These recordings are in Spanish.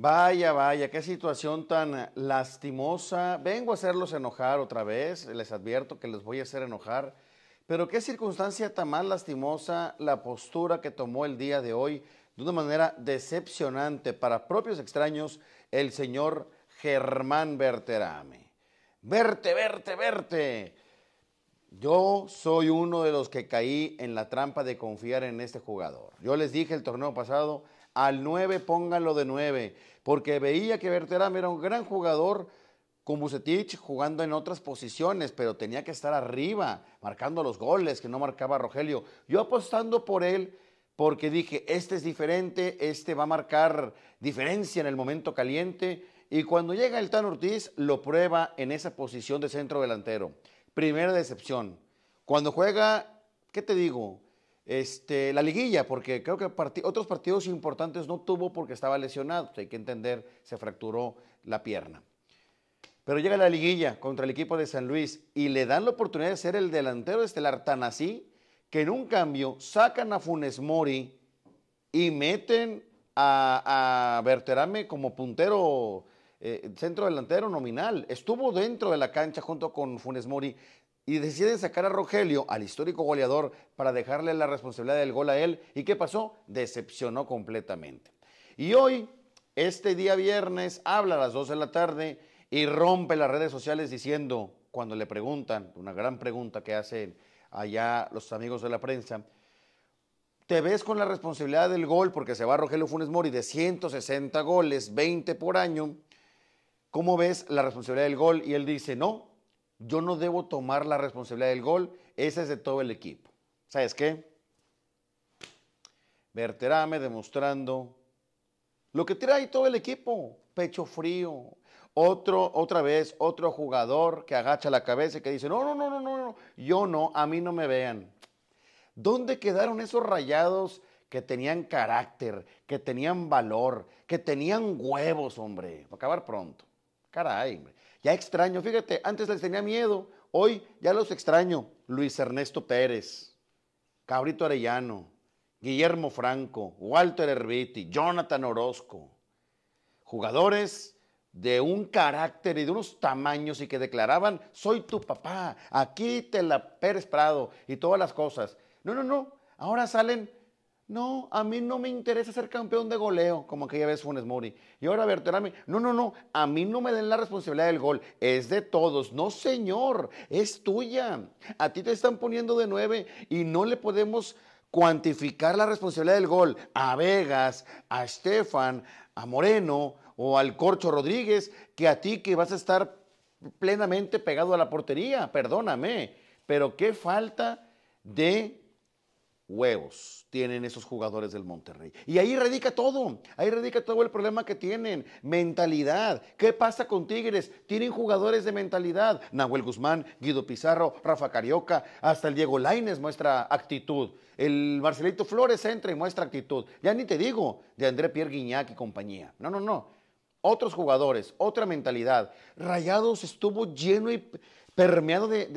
Vaya, vaya, qué situación tan lastimosa. Vengo a hacerlos enojar otra vez, les advierto que les voy a hacer enojar, pero qué circunstancia tan más lastimosa la postura que tomó el día de hoy de una manera decepcionante para propios extraños el señor Germán Berterame. Verte, verte, verte. Yo soy uno de los que caí en la trampa de confiar en este jugador. Yo les dije el torneo pasado al 9 pónganlo de 9, porque veía que Berterán era un gran jugador con Bucetich jugando en otras posiciones, pero tenía que estar arriba, marcando los goles que no marcaba Rogelio. Yo apostando por él porque dije, este es diferente, este va a marcar diferencia en el momento caliente. Y cuando llega el Tan Ortiz, lo prueba en esa posición de centro delantero. Primera decepción. Cuando juega, ¿qué te digo? Este, la liguilla, porque creo que otros partidos importantes no tuvo porque estaba lesionado. Hay que entender, se fracturó la pierna. Pero llega la liguilla contra el equipo de San Luis y le dan la oportunidad de ser el delantero estelar tan así que en un cambio sacan a Funes Mori y meten a, a Berterame como puntero eh, centro delantero nominal. Estuvo dentro de la cancha junto con Funes Mori y deciden sacar a Rogelio, al histórico goleador, para dejarle la responsabilidad del gol a él. ¿Y qué pasó? Decepcionó completamente. Y hoy, este día viernes, habla a las 2 de la tarde y rompe las redes sociales diciendo, cuando le preguntan, una gran pregunta que hacen allá los amigos de la prensa, te ves con la responsabilidad del gol porque se va Rogelio Funes Mori de 160 goles, 20 por año. ¿Cómo ves la responsabilidad del gol? Y él dice, no, yo no debo tomar la responsabilidad del gol, Ese es de todo el equipo. ¿Sabes qué? Verterame demostrando lo que trae todo el equipo, pecho frío. Otro, otra vez, otro jugador que agacha la cabeza y que dice, no, no, no, no, no, no, yo no, a mí no me vean. ¿Dónde quedaron esos rayados que tenían carácter, que tenían valor, que tenían huevos, hombre? Va a acabar pronto. Caray, ya extraño, fíjate, antes les tenía miedo, hoy ya los extraño. Luis Ernesto Pérez, Cabrito Arellano, Guillermo Franco, Walter Herbiti, Jonathan Orozco, jugadores de un carácter y de unos tamaños y que declaraban, soy tu papá, aquí te la Pérez Prado y todas las cosas. No, no, no, ahora salen no, a mí no me interesa ser campeón de goleo, como aquella vez Funes Mori. Y ahora Berterame, no, no, no, a mí no me den la responsabilidad del gol, es de todos. No, señor, es tuya. A ti te están poniendo de nueve y no le podemos cuantificar la responsabilidad del gol a Vegas, a Estefan, a Moreno o al Corcho Rodríguez que a ti que vas a estar plenamente pegado a la portería. Perdóname, pero qué falta de huevos tienen esos jugadores del Monterrey. Y ahí radica todo, ahí radica todo el problema que tienen, mentalidad. ¿Qué pasa con Tigres? Tienen jugadores de mentalidad. Nahuel Guzmán, Guido Pizarro, Rafa Carioca, hasta el Diego Laines muestra actitud. El Marcelito Flores entra y muestra actitud. Ya ni te digo de André Pierre Guignac y compañía. No, no, no. Otros jugadores, otra mentalidad. Rayados estuvo lleno y permeado de,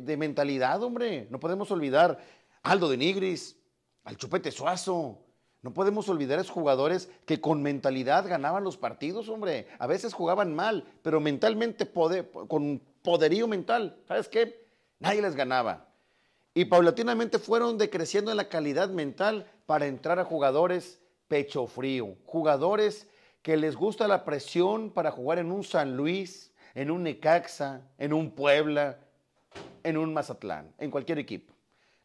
de mentalidad, hombre. No podemos olvidar Aldo de Nigris, al Chupete Suazo. No podemos olvidar a esos jugadores que con mentalidad ganaban los partidos, hombre. A veces jugaban mal, pero mentalmente, con poderío mental, ¿sabes qué? Nadie les ganaba. Y paulatinamente fueron decreciendo en la calidad mental para entrar a jugadores pecho frío, jugadores que les gusta la presión para jugar en un San Luis, en un Necaxa, en un Puebla, en un Mazatlán, en cualquier equipo.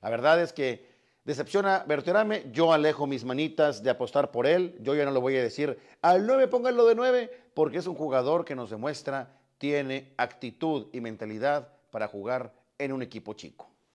La verdad es que decepciona Berterame, yo alejo mis manitas de apostar por él, yo ya no lo voy a decir al 9 pónganlo de 9, porque es un jugador que nos demuestra tiene actitud y mentalidad para jugar en un equipo chico.